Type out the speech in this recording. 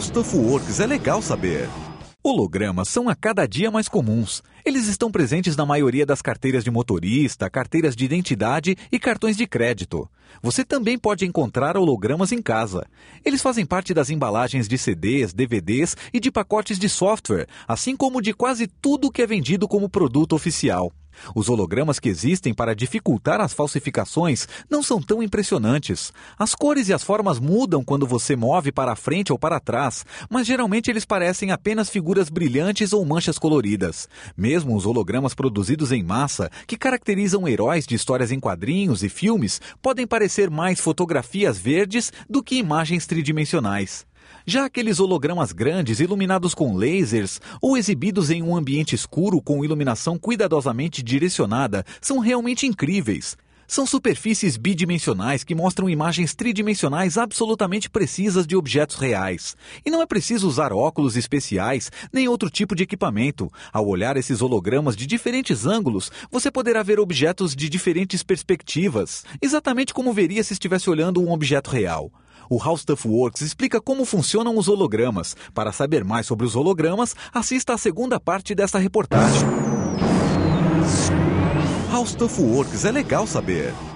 Staff Works é legal saber. Hologramas são a cada dia mais comuns. Eles estão presentes na maioria das carteiras de motorista, carteiras de identidade e cartões de crédito. Você também pode encontrar hologramas em casa. Eles fazem parte das embalagens de CDs, DVDs e de pacotes de software, assim como de quase tudo que é vendido como produto oficial. Os hologramas que existem para dificultar as falsificações não são tão impressionantes. As cores e as formas mudam quando você move para frente ou para trás, mas geralmente eles parecem apenas figuras brilhantes ou manchas coloridas. Mesmo os hologramas produzidos em massa, que caracterizam heróis de histórias em quadrinhos e filmes, podem parecer mais fotografias verdes do que imagens tridimensionais. Já aqueles hologramas grandes, iluminados com lasers ou exibidos em um ambiente escuro com iluminação cuidadosamente direcionada, são realmente incríveis. São superfícies bidimensionais que mostram imagens tridimensionais absolutamente precisas de objetos reais. E não é preciso usar óculos especiais nem outro tipo de equipamento. Ao olhar esses hologramas de diferentes ângulos, você poderá ver objetos de diferentes perspectivas, exatamente como veria se estivesse olhando um objeto real o House of Works explica como funcionam os hologramas. Para saber mais sobre os hologramas, assista à segunda parte desta reportagem. House of Works é legal saber.